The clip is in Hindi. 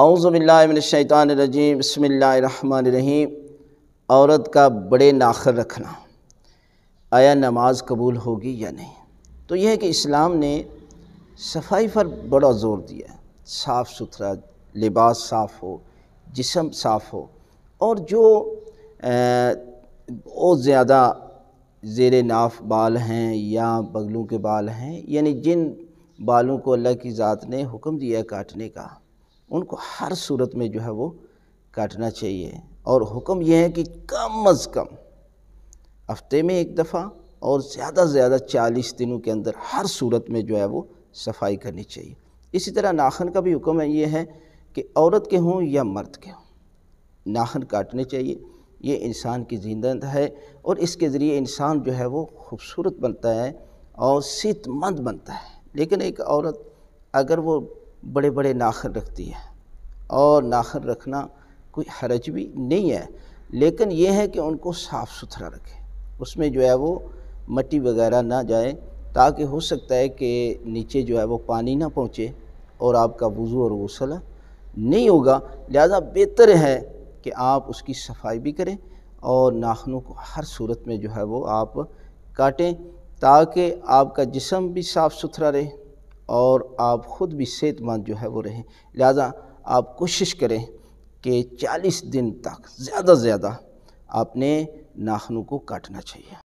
आउज़बिल्लिनशैतानरजीम बसमीम औरत का बड़े नाखर रखना आया नमाज कबूल होगी या नहीं तो यह है कि इस्लाम ने सफाई पर बड़ा ज़ोर दिया साफ़ सुथरा लिबास साफ़ हो जिसम साफ़ हो और जो बहुत ज़्यादा ज़ेर नाफ बाल हैं या बगलों के बाल हैं यानी जिन बालों को अल्लाह की ज़ात ने हुक्म दिया काटने का उनको हर सूरत में जो है वो काटना चाहिए और हुक्म यह है कि कम अज़ कम हफ्ते में एक दफ़ा और ज़्यादा से ज़्यादा चालीस दिनों के अंदर हर सूरत में जो है वो सफाई करनी चाहिए इसी तरह नाखन का भी हुक्म ये है कि औरत के हों या मर्द के हों नाखन काटने चाहिए ये इंसान की जिंदत है और इसके ज़रिए इंसान जो है वो खूबसूरत बनता है और सेहतमंद बनता है लेकिन एक औरत अगर वो बड़े बड़े नाखन रखती है और नाखन रखना कोई हरज भी नहीं है लेकिन यह है कि उनको साफ़ सुथरा रखें उसमें जो है वो मट्टी वगैरह ना जाए ताकि हो सकता है कि नीचे जो है वो पानी ना पहुँचे और आपका वज़ू और गसल नहीं होगा लिहाजा बेहतर है कि आप उसकी सफाई भी करें और नाखनों को हर सूरत में जो है वो आप काटें ताकि आपका जिसम भी साफ़ सुथरा रहे और आप ख़ुद भी सेहतमंद जो है वो रहें लिहाजा आप कोशिश करें कि 40 दिन तक ज़्यादा से ज़्यादा आपने नाखनों को काटना चाहिए